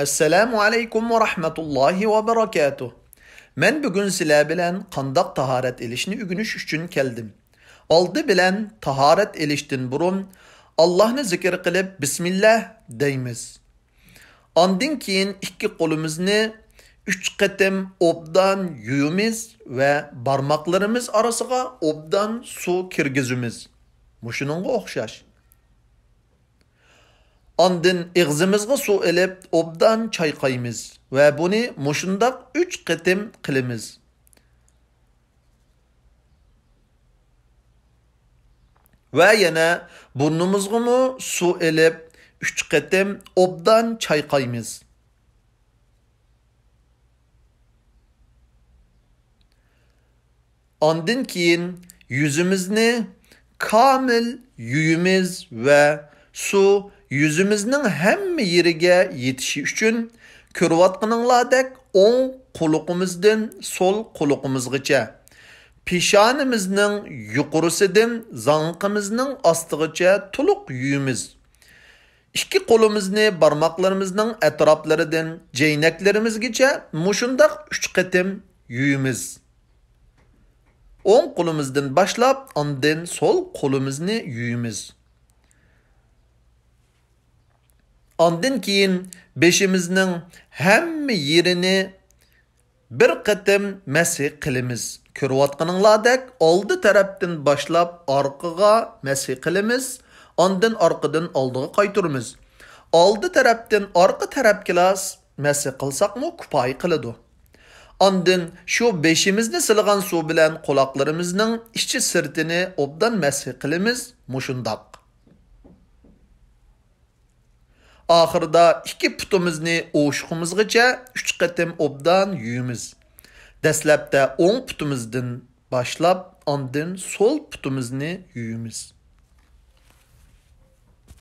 Esselamu aleykum ve rahmetullahi ve berekatuh. Men bugün sizler bilen kandak taharet ilişini ügünüş üçün keldim. Aldı bilen taharet iliştin burun Allah'ını zikir kılıp Bismillah deymiz. Andın kiyin iki kolumuzunu üç qetim obdan yuyumiz ve barmaklarımız arasına obdan su kirgizimiz. Muşununga okşaş. Andın ig'zimizga su ilib, obdan çay chayqaymiz va buni mushundaq 3 qitim qilamiz. Va yana burnimizga su ilib, üç qitim obdan çay chayqaymiz. Andın yüzümüz ne? kamil yuyimiz va suv Yüzümüzün hem hamma yeriga yetishi uchun ko'rayotganinglardek on quloqimizdan so'l quloqimizgacha peshonamizning yuqorisidan zanqimizning ostigacha to'liq yuyimiz ikki qo'limizni barmoqlarimizning atroflaridan jaynaklarimizgacha mushundoq üç qatim yuyimiz On qo'limizdan boshlab undan so'l qo'limizni yuyimiz Ondan keyin beshimizning hem yerini bir qitim masih qilamiz. Ko'rayotganinglardek oldi tarafdan boshlab orqaga masih qilamiz, ondan orqadan oldiga qaytiramiz. Oldi tarafdan orqa tarafkilas masih qilsaqmi kupoy qiladi. Ondan shu beshimizni silgan suv bilan quloqlarimizning ichi sirtini obdan masih qilamiz, mushundoq. oxirida ikki putimizni o'shqimizgacha uch qatim obdan yuyimiz dastlabda o'ng putimizdan boshlab ondan so'l putimizni yuyimiz